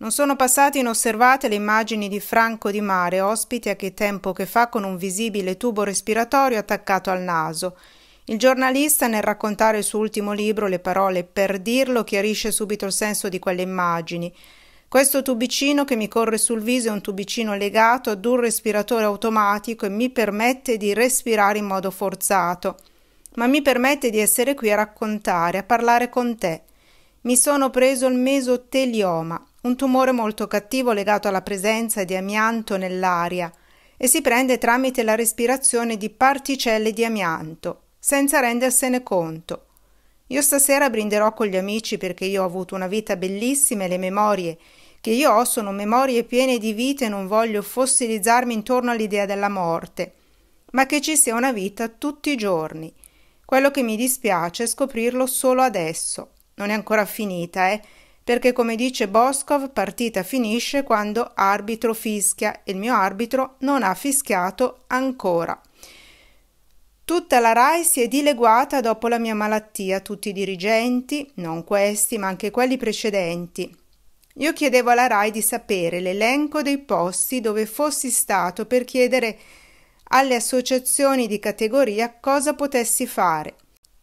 Non sono passate inosservate le immagini di Franco Di Mare, ospite a che tempo che fa con un visibile tubo respiratorio attaccato al naso. Il giornalista nel raccontare il suo ultimo libro le parole per dirlo chiarisce subito il senso di quelle immagini. Questo tubicino che mi corre sul viso è un tubicino legato ad un respiratore automatico e mi permette di respirare in modo forzato, ma mi permette di essere qui a raccontare, a parlare con te, mi sono preso il mesotelioma, un tumore molto cattivo legato alla presenza di amianto nell'aria e si prende tramite la respirazione di particelle di amianto, senza rendersene conto. Io stasera brinderò con gli amici perché io ho avuto una vita bellissima e le memorie che io ho sono memorie piene di vita e non voglio fossilizzarmi intorno all'idea della morte, ma che ci sia una vita tutti i giorni. Quello che mi dispiace è scoprirlo solo adesso non è ancora finita, eh? Perché come dice Boscov, partita finisce quando arbitro fischia e il mio arbitro non ha fischiato ancora. Tutta la RAI si è dileguata dopo la mia malattia, tutti i dirigenti, non questi, ma anche quelli precedenti. Io chiedevo alla RAI di sapere l'elenco dei posti dove fossi stato per chiedere alle associazioni di categoria cosa potessi fare.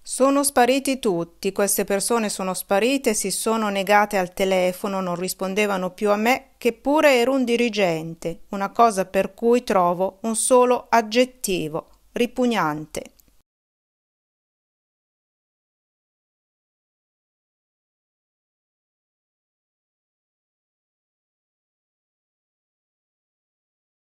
Sono spariti tutti, queste persone sono sparite, si sono negate al telefono, non rispondevano più a me, che pure ero un dirigente, una cosa per cui trovo un solo aggettivo, ripugnante.